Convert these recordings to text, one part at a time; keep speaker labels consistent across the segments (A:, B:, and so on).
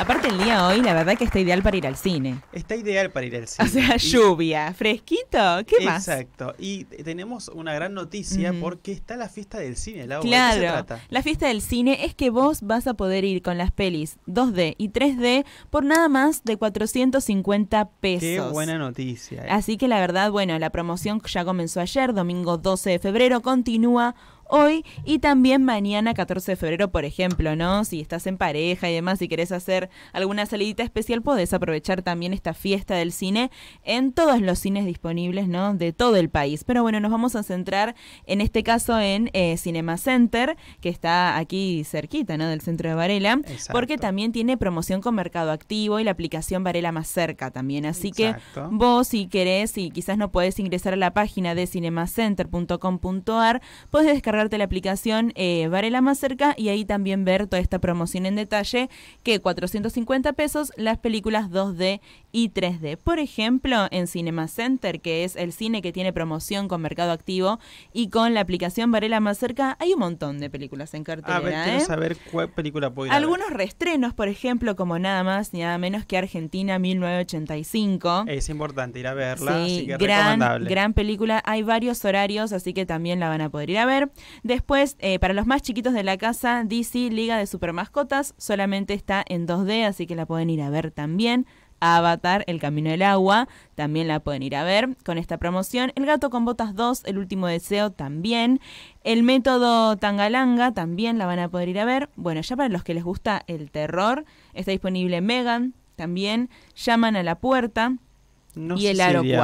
A: Aparte el día hoy, la verdad que está ideal para ir al cine.
B: Está ideal para ir al cine. O
A: sea, lluvia, fresquito, ¿qué más? Exacto.
B: Y tenemos una gran noticia porque está la fiesta del cine, Claro. ¿De se trata? La
A: fiesta del cine es que vos vas a poder ir con las pelis 2D y 3D por nada más de 450 pesos. Qué buena
B: noticia. Eh.
A: Así que la verdad, bueno, la promoción ya comenzó ayer, domingo 12 de febrero, continúa hoy y también mañana 14 de febrero, por ejemplo, ¿no? Si estás en pareja y demás, si querés hacer alguna salidita especial, podés aprovechar también esta fiesta del cine en todos los cines disponibles, ¿no? De todo el país. Pero bueno, nos vamos a centrar en este caso en eh, Cinema Center, que está aquí cerquita, ¿no? Del centro de Varela, porque también tiene promoción con Mercado Activo y la aplicación Varela más cerca también. Así que vos, si querés y quizás no podés ingresar a la página de cinemacenter.com.ar, podés descargar la aplicación eh, Varela Más Cerca y ahí también ver toda esta promoción en detalle, que 450 pesos las películas 2D y 3D. Por ejemplo, en Cinema Center, que es el cine que tiene promoción con Mercado Activo y con la aplicación Varela Más Cerca, hay un montón de películas en cartelera. ver, ¿eh? saber
B: cuál película ir Algunos
A: a reestrenos, por ejemplo, como nada más ni nada menos que Argentina 1985.
B: Es importante ir a verla, sí, que gran, Gran
A: película, hay varios horarios, así que también la van a poder ir a ver. Después, eh, para los más chiquitos de la casa, DC Liga de Super Mascotas solamente está en 2D, así que la pueden ir a ver también. Avatar, El Camino del Agua, también la pueden ir a ver con esta promoción. El Gato con Botas 2, El Último Deseo también. El Método Tangalanga también la van a poder ir a ver. Bueno, ya para los que les gusta el terror, está disponible Megan también. Llaman a la puerta.
B: No y el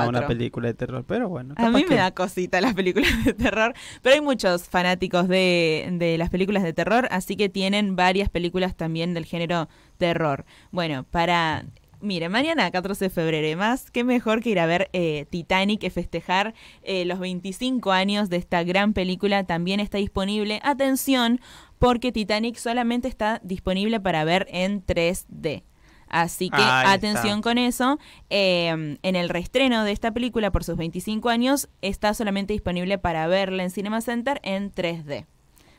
B: una película de terror, pero bueno.
A: A mí me da cosita las películas de terror, pero hay muchos fanáticos de, las películas de terror, así que tienen varias películas también del género terror. Bueno, para Mire, mañana 14 de febrero, y más, qué mejor que ir a ver eh, Titanic y festejar eh, los 25 años de esta gran película. También está disponible, atención, porque Titanic solamente está disponible para ver en 3D. Así que atención con eso. Em, en el reestreno de esta película por sus 25 años está solamente disponible para verla en Cinema Center en 3D.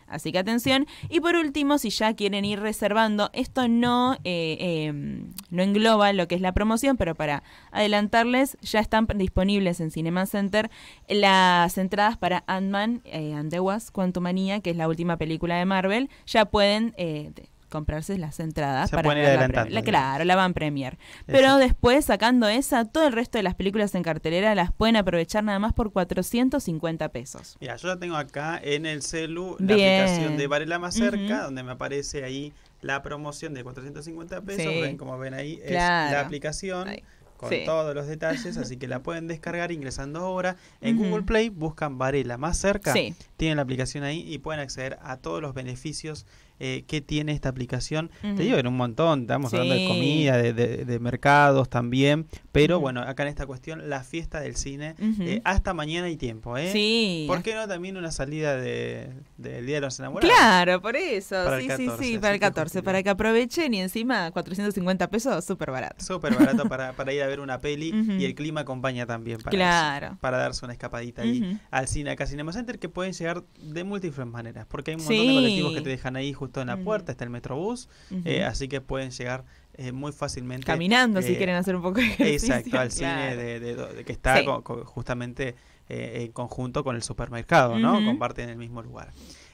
A: Así que atención. Y por último, si ya quieren ir reservando, esto no, eh, em, no engloba lo que es la promoción, pero para adelantarles, ya están disponibles en Cinema Center las entradas para Ant-Man, eh, and the Wasp, Quantumania, que es la última película de Marvel. Ya pueden eh, comprarse las entradas para la, la, claro, la van premier. Pero después, sacando esa, todo el resto de las películas en cartelera las pueden aprovechar nada más por 450 pesos.
B: Mira, yo la tengo acá en el celu la aplicación de Varela más cerca, donde me aparece ahí la promoción de 450 pesos. como ven ahí, es la aplicación con todos los detalles, así que la pueden descargar ingresando ahora. En Google Play buscan Varela más cerca, tienen la aplicación ahí y pueden acceder a todos los beneficios eh, que tiene esta aplicación. Te digo, en un montón, estamos hablando de comida, de, mercados también, pero bueno, acá en esta cuestión, la fiesta del cine, eh, hasta mañana hay tiempo, ¿eh? Sí. ¿Por qué no también una salida del Día de los Enamorados? Claro,
A: por eso, sí, sí, sí, para el
B: 14, para que aprovechen y encima 450 pesos, súper barato. Súper barato para ir a ver una peli y el clima acompaña también para, para darse una escapadita ahí al cine acá Cinema Center que pueden llegar de múltiples maneras, porque hay un montón de colectivos que te dejan ahí justo en la puerta, está el Metrobús, eh, así que pueden llegar eh, muy fácilmente. Caminando, si eh, quieren hacer un poco de ejercicio. Exacto, al cine que está justamente en conjunto con el supermercado, ¿no? en Comparten el mismo lugar.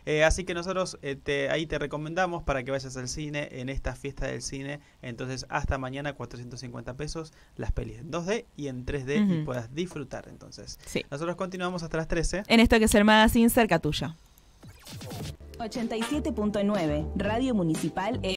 B: Eh, así que nosotros eh, ahí te recomendamos para que vayas al cine en esta fiesta del cine. Entonces, hasta mañana, 450 pesos las pelis en 2D y en 3D y puedas disfrutar. Entonces, nosotros continuamos hasta las 13. En
A: esto que es Hermada Sin Cerca Tuya. 87.9 Radio Municipal. E-